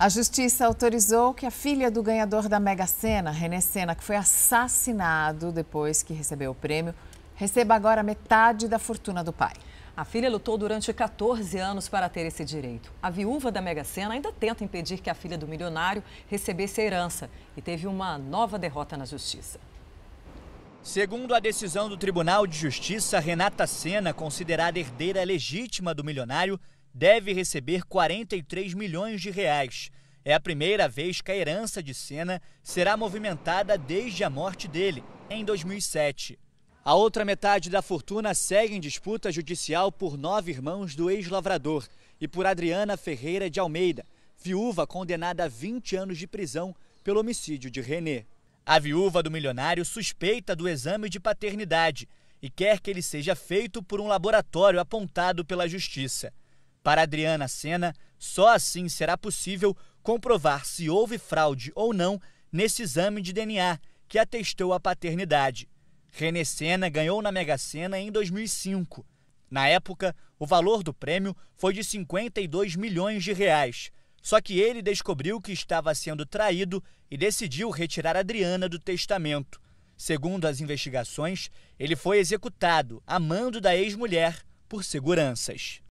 A justiça autorizou que a filha do ganhador da Mega Sena, René Sena, que foi assassinado depois que recebeu o prêmio, receba agora metade da fortuna do pai. A filha lutou durante 14 anos para ter esse direito. A viúva da Mega Sena ainda tenta impedir que a filha do milionário recebesse a herança e teve uma nova derrota na justiça. Segundo a decisão do Tribunal de Justiça, Renata Sena, considerada herdeira legítima do milionário, deve receber 43 milhões de reais. É a primeira vez que a herança de Senna será movimentada desde a morte dele, em 2007. A outra metade da fortuna segue em disputa judicial por nove irmãos do ex-lavrador e por Adriana Ferreira de Almeida, viúva condenada a 20 anos de prisão pelo homicídio de René. A viúva do milionário suspeita do exame de paternidade e quer que ele seja feito por um laboratório apontado pela justiça. Para Adriana Sena, só assim será possível comprovar se houve fraude ou não nesse exame de DNA que atestou a paternidade. René Sena ganhou na Mega Sena em 2005. Na época, o valor do prêmio foi de 52 milhões de reais. Só que ele descobriu que estava sendo traído e decidiu retirar Adriana do testamento. Segundo as investigações, ele foi executado a mando da ex-mulher por seguranças.